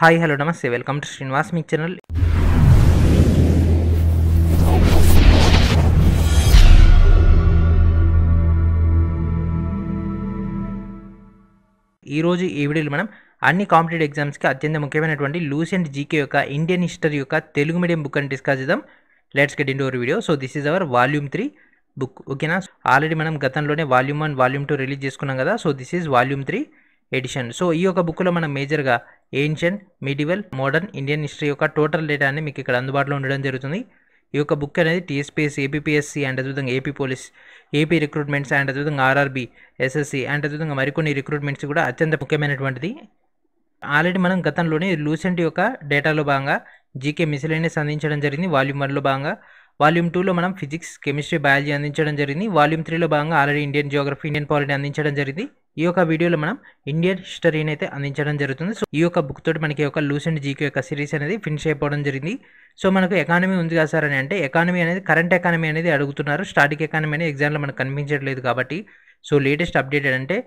hi hello నమస్తే welcome to Srinivas మీ channel ఈరోజు ఈ వీడియోలు మనం అన్ని కాంపిటేటివ్ ఎగ్జామ్స్కి అత్యంత ముఖ్యమైనటువంటి లూసెంట్ జీకే యొక్క ఇండియన్ హిస్టరీ యొక్క తెలుగు మీడియం బుక్ అని డిస్కస్ చేద్దాం let's get into our video so this is our volume three book ఓకేనా ఆల్రెడీ మనం గతంలోనే volume one volume two release చేసుకున్నాం కదా so this is volume three edition so ఈ యొక్క బుక్లో మనం మేజర్గా ancient medieval modern Indian history యొక్క టోటల్ డేటా అనేది మీకు ఇక్కడ అందుబాటులో ఉండడం జరుగుతుంది ఈ యొక్క బుక్ అనేది టీఎస్పీఎస్సీ ఏపీపీఎస్సీ అండ్ అదేవిధంగా AP police AP recruitments and అదేవిధంగా ఆర్ఆర్బీ ఎస్ఎస్సీ అండ్ అదేవిధంగా మరికొన్ని రిక్రూట్మెంట్స్ కూడా అత్యంత ముఖ్యమైనటువంటిది ఆల్రెడీ మనం గతంలోనే లూసెంట్ యొక్క డేటాలో భాగంగా జీకే మిసిలేనియస్ అందించడం జరిగింది వాల్యూమ్ వన్లో భాగంగా వాల్యూమ్ టూలో మనం ఫిజిక్స్ కెమిస్ట్రీ బయాలజీ అందించడం జరిగింది వాల్యూమ్ త్రీలో భాగంగా already Indian geography Indian polity అందించడం జరిగింది ఈ యొక్క వీడియోలో మనం ఇండియన్ హిస్టరీని అయితే అందించడం జరుగుతుంది సో ఈ యొక్క బుక్ తోటి మనకి యొక్క అండ్ జీకే యొక్క సిరీస్ అనేది ఫినిష్ అయిపోవడం జరిగింది సో మనకు ఎకానమీ ఉంది కదా సార్ అని అంటే ఎకానమీ అనేది కరెంట్ ఎకానమీ అనేది అడుగుతున్నారు స్టాటిక్ ఎకానమీ అనేది ఎగ్జామ్లో మనకు కనిపించట్లేదు కాబట్టి సో లేటెస్ట్ అప్డేట్ అంటే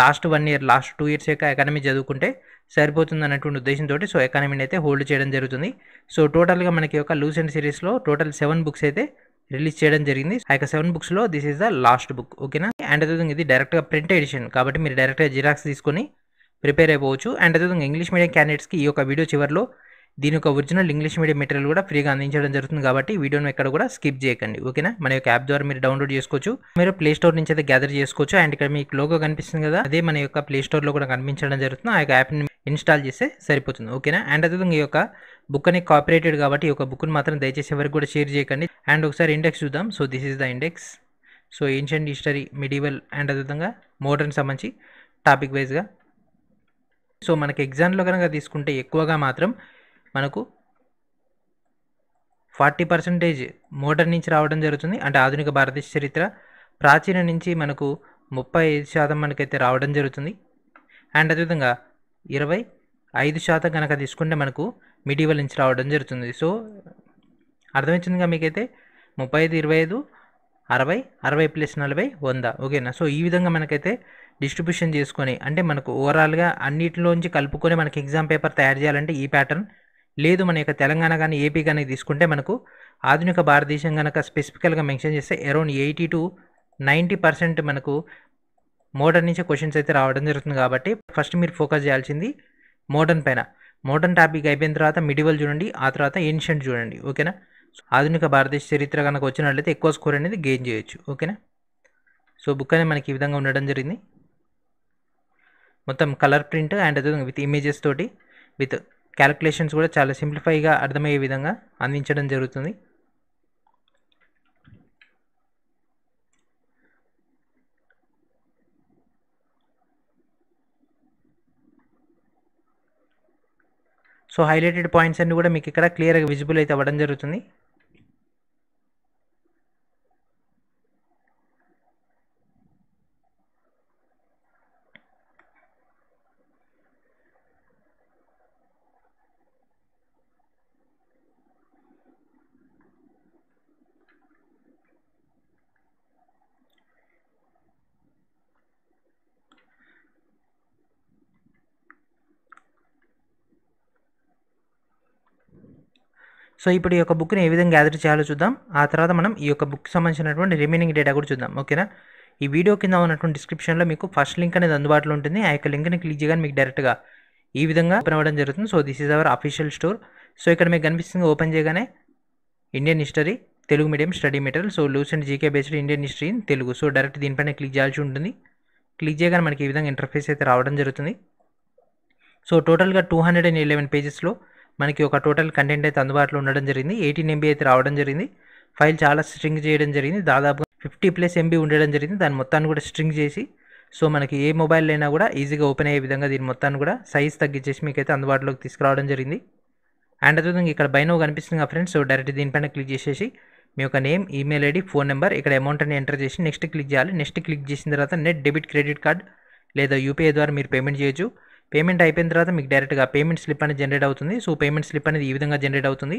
last one year last two years యొక్క ఎకానమీ చదువుకుంటే సరిపోతుంది అన్నటువంటి ఉద్దేశంతో సో ఎకానమీని అయితే హోల్డ్ చేయడం జరుగుతుంది సో టోటల్గా మనకి యొక్క అండ్ సిరీస్లో టోటల్ సెవెన్ బుక్స్ అయితే రిలీజ్ చేయడం జరిగింది ఆ యొక్క సెవెన్ బుక్స్ లో this is the last book ఓకేనా అండ్ అదే ఇది గా ప్రింట్ ఎడిషన్ కాబట్టి మీరు డైరెక్ట్గా జిరాక్స్ తీసుకొని ప్రిపేర్ అయిపోవచ్చు అండ్ అదేవిధంగా ఇంగ్లీష్ మీడియం కి ఈ యొక్క వీడియో చివరిలో దీని యొక్క ఒరిజినల్ ఇంగ్లీష్ మీడియం మెటీరియల్ కూడా ఫ్రీగా అందించడం జరుగుతుంది కాబట్టి వీడియోను ఎక్కడ కూడా స్కిప్ చేయకండి ఓకేనా మన యొక్క యాప్ ద్వారా మీరు డౌన్లోడ్ చేసుకోవచ్చు మీరు ప్లే స్టోర్ నుంచి అయితే గ్యాదర్ చేసుకోవచ్చు అండ్ ఇక్కడ మీకు లోగో కనిపిస్తుంది కదా అదే మన యొక్క ప్లే లో కూడా కనిపించడం జరుగుతుంది ఆ యొక్క యాప్ని ఇన్స్టాల్ చేస్తే సరిపోతుంది ఓకేనా అండ్ అదేవిధంగా ఈ యొక్క బుక్ అనేది కాపరేటెడ్ కాబట్టి ఈ యొక్క బుక్ని మాత్రం దయచేసి ఎవరికి కూడా షేర్ చేయకండి అండ్ ఒకసారి ఇండెక్స్ చూద్దాం so this is the index so ancient history medieval and అదేవిధంగా మోడర్న్ సంబంధించి టాపిక్ వైజ్గా సో మనకి ఎగ్జామ్లో కనుక తీసుకుంటే ఎక్కువగా మాత్రం మనకు ఫార్టీ పర్సెంటేజ్ మోడర్న్ నుంచి రావడం జరుగుతుంది అంటే ఆధునిక భారతదేశ చరిత్ర ప్రాచీన నుంచి మనకు ముప్పై ఐదు శాతం మనకైతే రావడం జరుగుతుంది అండ్ అదేవిధంగా ఇరవై ఐదు శాతం కనుక తీసుకుంటే మనకు మిడివల్ నుంచి రావడం జరుగుతుంది సో అర్థమవుతుందిగా మీకైతే ముప్పై ఐదు ఇరవై ఐదు అరవై అరవై ప్లస్ నలభై వంద ఓకేనా సో ఈ విధంగా మనకైతే డిస్ట్రిబ్యూషన్ చేసుకొని అంటే మనకు ఓవరాల్గా అన్నిటిలోంచి కలుపుకొని మనకి ఎగ్జామ్ పేపర్ తయారు చేయాలంటే ఈ ప్యాటర్న్ లేదు మన యొక్క తెలంగాణ కానీ ఏపీ కానీ తీసుకుంటే మనకు ఆధునిక భారతదేశం కనుక స్పెసిఫికల్గా మెన్షన్ చేస్తే around eighty to ninety percent మనకు మోడర్న్ నుంచే క్వశ్చన్స్ అయితే రావడం జరుగుతుంది కాబట్టి ఫస్ట్ మీరు ఫోకస్ చేయాల్సింది మోడర్న్ పైన మోడర్న్ టాపిక్ అయిపోయిన తర్వాత మిడివల్ చూడండి ఆ తర్వాత ఏన్షియంట్ చూడండి ఓకేనా ఆధునిక భారతదేశ చరిత్ర కనుక వచ్చినట్లయితే ఎక్కువ స్కోర్ అనేది గెయిన్ చేయొచ్చు ఓకేనా సో బుక్ అనేది మనకి ఈ విధంగా ఉండడం జరిగింది మొత్తం కలర్ ప్రింట్ అండ్ అదే విత్ ఇమేజెస్ తోటి విత్ క్యాలిక్యులేషన్స్ కూడా చాలా సింప్లిఫైగా అర్థమయ్యే విధంగా అందించడం జరుగుతుంది సో హైలైటెడ్ పాయింట్స్ అన్నీ కూడా మీకు ఇక్కడ క్లియర్గా విజిబుల్ అయితే అవ్వడం జరుగుతుంది సో ఇప్పుడు ఈ యొక్క బుక్ని ఏ విధంగా గ్యాదర్ చేయాలో చూద్దాం ఆ తర్వాత మనం ఈ యొక్క బుక్ సంబంధించినటువంటి రిమైనింగ్ డేటా కూడా చూద్దాం ఓకేనా ఈ వీడియో కింద ఉన్నటువంటి డిస్క్రిప్షన్లో మీకు ఫస్ట్ లింక్ అనేది అందుబాటులో ఉంటుంది ఆ యొక్క లింక్ని క్లిక్ చేయగానే మీకు డైరెక్ట్గా ఈ విధంగా ఓపెన్ అవ్వడం జరుగుతుంది so this is our official store so ఇక్కడ మీకు కనిపిస్తుంది ఓపెన్ చేయగానే Indian history Telugu medium study material so Lucent GK based Indian history in Telugu so direct దీనిపైన క్లిక్ చేయాల్సి ఉంటుంది క్లిక్ చేయగానే మనకి ఈ విధంగా ఇంటర్ఫేస్ అయితే రావడం జరుగుతుంది సో టోటల్గా టూ హండ్రెడ్ అండ్ ఎలెవెన్ పేజెస్లో మనకి ఒక టోటల్ కంటెంట్ అయితే అందుబాటులో ఉండడం జరిగింది ఎయిటీన్ ఎంబీ అయితే రావడం జరిగింది ఫైల్ చాలా స్ట్రింగ్ చేయడం జరిగింది దాదాపుగా ఫిఫ్టీ ప్లస్ ఎంబీ ఉండడం జరిగింది దాని మొత్తాన్ని కూడా స్ట్రింగ్ చేసి సో మనకి ఏ మొబైల్ అయినా కూడా ఈజీగా ఓపెన్ అయ్యే విధంగా దీని మొత్తాన్ని కూడా సైజ్ తగ్గించేసి మీకైతే అందుబాటులోకి తీసుకురావడం జరిగింది అండ్ అదే ఇక్కడ బైనో కనిపిస్తుంది కదా ఫ్రెండ్స్ సో డైరెక్ట్ దీనిపైన క్లిక్ చేసేసి మీ యొక్క name email ID phone number ఇక్కడ అమౌంట్ అని ఎంటర్ చేసి నెక్స్ట్ క్లిక్ చేయాలి నెక్స్ట్ క్లిక్ చేసిన తర్వాత నెట్ డెబిట్ క్రెడిట్ కార్డ్ లేదా యూపీఐ ద్వారా మీరు పేమెంట్ చేయొచ్చు పేమెంట్ అయిపోయిన తర్వాత మీకు డైరెక్ట్గా పేమెంట్ స్లిప్ అనేది జనరేట్ అవుతుంది సో పేమెంట్ స్లిప్ అనేది ఈ విధంగా జనరేట్ అవుతుంది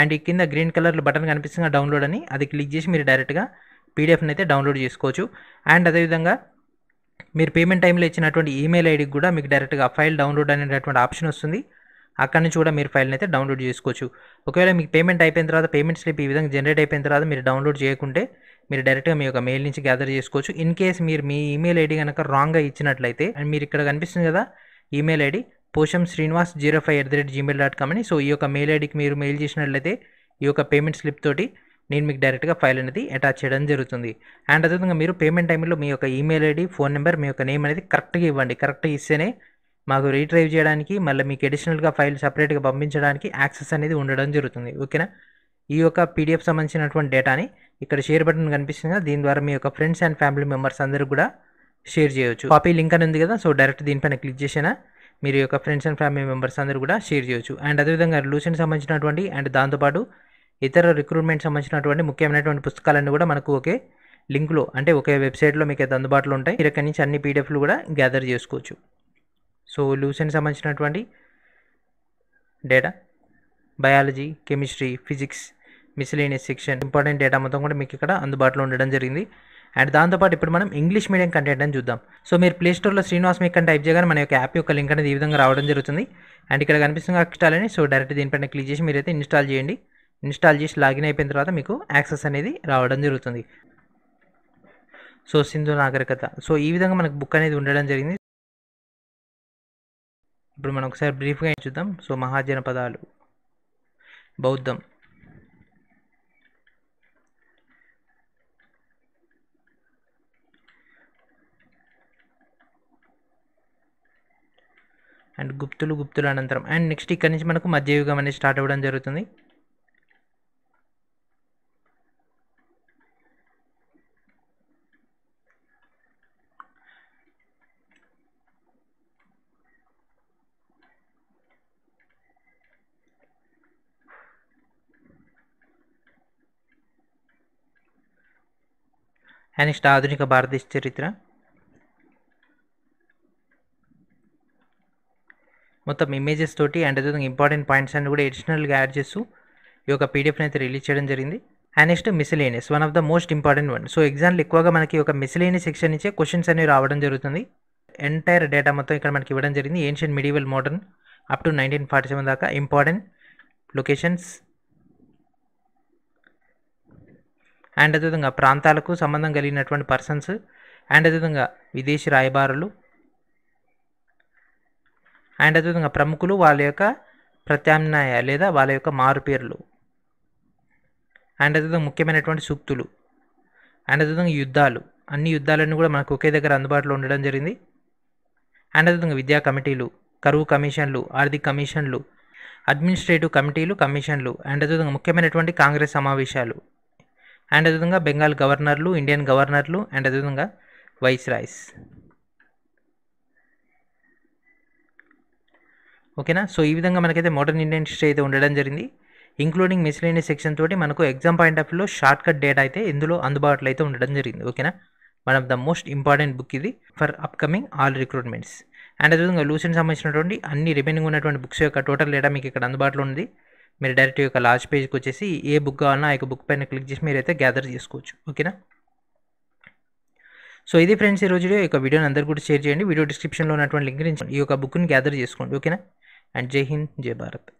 అండ్ ఈ కింద గ్రీన్ కలర్ బటన్ కనిపిస్తుంది డౌన్లోడ్ అని అది క్లిక్ చేసి మీరు డైరెక్ట్గా పీడిఎఫ్ని అయితే డౌన్లోడ్ చేసుకోవచ్చు అండ్ అదేవిధంగా మీరు పేమెంట్ టైంలో ఇచ్చినటువంటి ఈమెయిల్ ఐడికి కూడా మీకు డైరెక్ట్గా ఫైల్ డౌన్లోడ్ అనేటటువంటి ఆప్షన్ వస్తుంది అక్కడ నుంచి కూడా మీరు ఫైల్ని అయితే డౌన్లోడ్ చేసుకోవచ్చు ఒకవేళ మీకు పేమెంట్ అయిపోయిన తర్వాత పేమెంట్ స్లిప్ ఈ విధంగా జనరేట్ అయిపోయిన తర్వాత మీరు డౌన్లోడ్ చేయకుంటే మీరు డైరెక్ట్గా మీ యొక్క మెయిల్ నుంచి గ్యాదర్ చేసుకోవచ్చు ఇన్ కేస్ మీరు మీ ఈమెయిల్ ఐడి కనుక రాంగ్గా ఇచ్చినట్లయితే అండ్ మీరు ఇక్కడ కనిపిస్తుంది కదా email ID Posham Srinivas zero five at the rate Gmail dot com అని సో ఈ యొక్క మెయిల్ ఐడికి మీరు మెయిల్ చేసినట్లయితే ఈ యొక్క పేమెంట్ స్లిప్ తోటి నేను మీకు డైరెక్ట్గా ఫైల్ అనేది అటాచ్ చేయడం జరుగుతుంది అండ్ అదేవిధంగా మీరు పేమెంట్ టైంలో మీ యొక్క ఈమెయిల్ ఐడి ఫోన్ నెంబర్ మీ యొక్క నేమ్ అనేది కరెక్ట్గా ఇవ్వండి కరెక్ట్గా ఇస్తేనే మాకు రీట్రైవ్ చేయడానికి మళ్ళీ మీకు అడిషనల్గా ఫైల్ సపరేట్గా పంపించడానికి యాక్సెస్ అనేది ఉండడం జరుగుతుంది ఓకేనా ఈ యొక్క పీడిఎఫ్ సంబంధించినటువంటి డేటాని ఇక్కడ షేర్ బటన్ కనిపిస్తుంది దీని ద్వారా మీ యొక్క ఫ్రెండ్స్ అండ్ ఫ్యామిలీ మెంబర్స్ అందరూ కూడా షేర్ చేయొచ్చు కాపీ లింక్ అని ఉంది కదా సో డైరెక్ట్ దీనిపైన క్లిక్ చేసినా మీరు యొక్క ఫ్రెండ్స్ అండ్ ఫ్యామిలీ మెంబర్స్ అందరూ కూడా షేర్ చేయవచ్చు అండ్ అదేవిధంగా లూసెంట్ సంబంధించినటువంటి అండ్ దాంతోపాటు ఇతర రిక్రూట్మెంట్ సంబంధించినటువంటి ముఖ్యమైనటువంటి పుస్తకాలన్నీ కూడా మనకు ఒకే లింక్లో అంటే ఒకే వెబ్సైట్లో మీకు అయితే అందుబాటులో ఉంటాయి మీరు అక్కడి నుంచి అన్ని పీడిఎఫ్లు కూడా గ్యాదర్ చేసుకోవచ్చు సో లూసెంట్ సంబంధించినటువంటి data biology chemistry physics miscellaneous section important data మొత్తం కూడా మీకు ఇక్కడ అందుబాటులో ఉండడం జరిగింది అండ్ దాంతోపాటు ఇప్పుడు మనం ఇంగ్లీష్ మీడియం కంటెంట్ అని చూద్దాం సో మీరు ప్లేస్టోర్లో శ్రీనివాస్ మీకు అని టైప్ చేయగానే మన యొక్క యాప్ యొక్క లింక్ అనేది ఈ విధంగా రావడం జరుగుతుంది అండ్ ఇక్కడ అక్స్టాల్ అని సో డైరెక్ట్ దీనిపైన క్లిక్ చేసి మీరైతే ఇన్స్టాల్ చేయండి ఇన్స్టాల్ చేసి లాగిన్ అయిపోయిన తర్వాత మీకు యాక్సెస్ అనేది రావడం జరుగుతుంది సో సింధు నాగరికత సో ఈ విధంగా మనకు బుక్ అనేది ఉండడం జరిగింది ఇప్పుడు మనం ఒకసారి బ్రీఫ్గా చూద్దాం సో మహాజనపదాలు బౌద్ధం అండ్ గుప్తులు గుప్తుల అనంతరం అండ్ నెక్స్ట్ ఇక్కడ నుంచి మనకు మధ్యయుగం అనేది స్టార్ట్ అవ్వడం జరుగుతుంది అండ్ నెక్స్ట్ ఆధునిక భారతదేశ చరిత్ర మొత్తం ఇమేజెస్ తోటి అండ్ అదేవిధంగా ఇంపార్టెంట్ పాయింట్స్ అన్ని కూడా ఎడిషనల్గా యాడ్ చేస్తూ ఈ యొక్క పీడిఎఫ్ని అయితే రిలీజ్ చేయడం జరిగింది and next miscellaneous one of the most important one so ఎగ్జామ్లు ఎక్కువగా మనకి ఒక మిసిలేనియస్ సెక్షన్ నుంచే క్వశ్చన్స్ అనేవి రావడం జరుగుతుంది ఎంటైర్ డేటా మొత్తం ఇక్కడ మనకి ఇవ్వడం జరిగింది ancient medieval modern up to nineteen forty seven దాకా ఇంపార్టెంట్ లొకేషన్స్ అండ్ అదేవిధంగా ప్రాంతాలకు సంబంధం కలిగినటువంటి పర్సన్స్ అండ్ అదేవిధంగా విదేశీ రాయబారులు అండ్ అదేవిధంగా ప్రముఖులు వాళ్ళ యొక్క ప్రత్యామ్నాయ లేదా వాళ్ళ యొక్క మారుపేర్లు అండ్ అదేవిధంగా ముఖ్యమైనటువంటి సూక్తులు అండ్ అదేవిధంగా యుద్ధాలు అన్ని యుద్ధాలన్నీ కూడా మనకు ఒకే దగ్గర అందుబాటులో ఉండడం జరిగింది అండ్ అదేవిధంగా విద్యా కమిటీలు కరువు కమిషన్లు ఆర్థిక కమిషన్లు అడ్మినిస్ట్రేటివ్ కమిటీలు కమిషన్లు అండ్ అదేవిధంగా ముఖ్యమైనటువంటి కాంగ్రెస్ సమావేశాలు అండ్ అదేవిధంగా బెంగాల్ గవర్నర్లు ఇండియన్ గవర్నర్లు అండ్ అదేవిధంగా వైస్ రాయ్స్ ఓకేనా సో ఈ విధంగా మనకైతే మోడర్న్ ఇండియన్ హిస్టరీ అయితే ఉండడం జరిగింది ఇంక్లూడింగ్ మిస్లేని సెక్షన్ తోటి మనకు ఎగ్జామ్ పాయింట్ ఆఫ్ వ్యూలో షార్ట్ కట్ డేటా అయితే ఇందులో అందుబాటులో అయితే ఉండడం జరిగింది ఓకేనా one of the most important book ఇది for upcoming all recruitments and అదేవిధంగా లూసెంట్ సంబంధించినటువంటి అన్ని రిమైనింగ్ ఉన్నటువంటి బుక్స్ యొక్క టోటల్ డేటా మీకు ఇక్కడ అందుబాటులో ఉంది మీరు డైరెక్ట్ యొక్క లాస్ట్ పేజ్కి వచ్చేసి ఏ బుక్ కావాలన్నా ఆ యొక్క బుక్ పైన క్లిక్ చేసి మీరు అయితే గ్యాదర్ చేసుకోవచ్చు ఓకేనా సో ఇది ఫ్రెండ్స్ ఈ రోజు యొక్క వీడియోని అందరు కూడా షేర్ చేయండి వీడియో డిస్క్రిప్షన్లో ఉన్నటువంటి లింక్ నుంచి ఈ యొక్క బుక్ని గ్యాదర్ చేసుకోండి ఓకేనా एंड जय हिंद जय भारत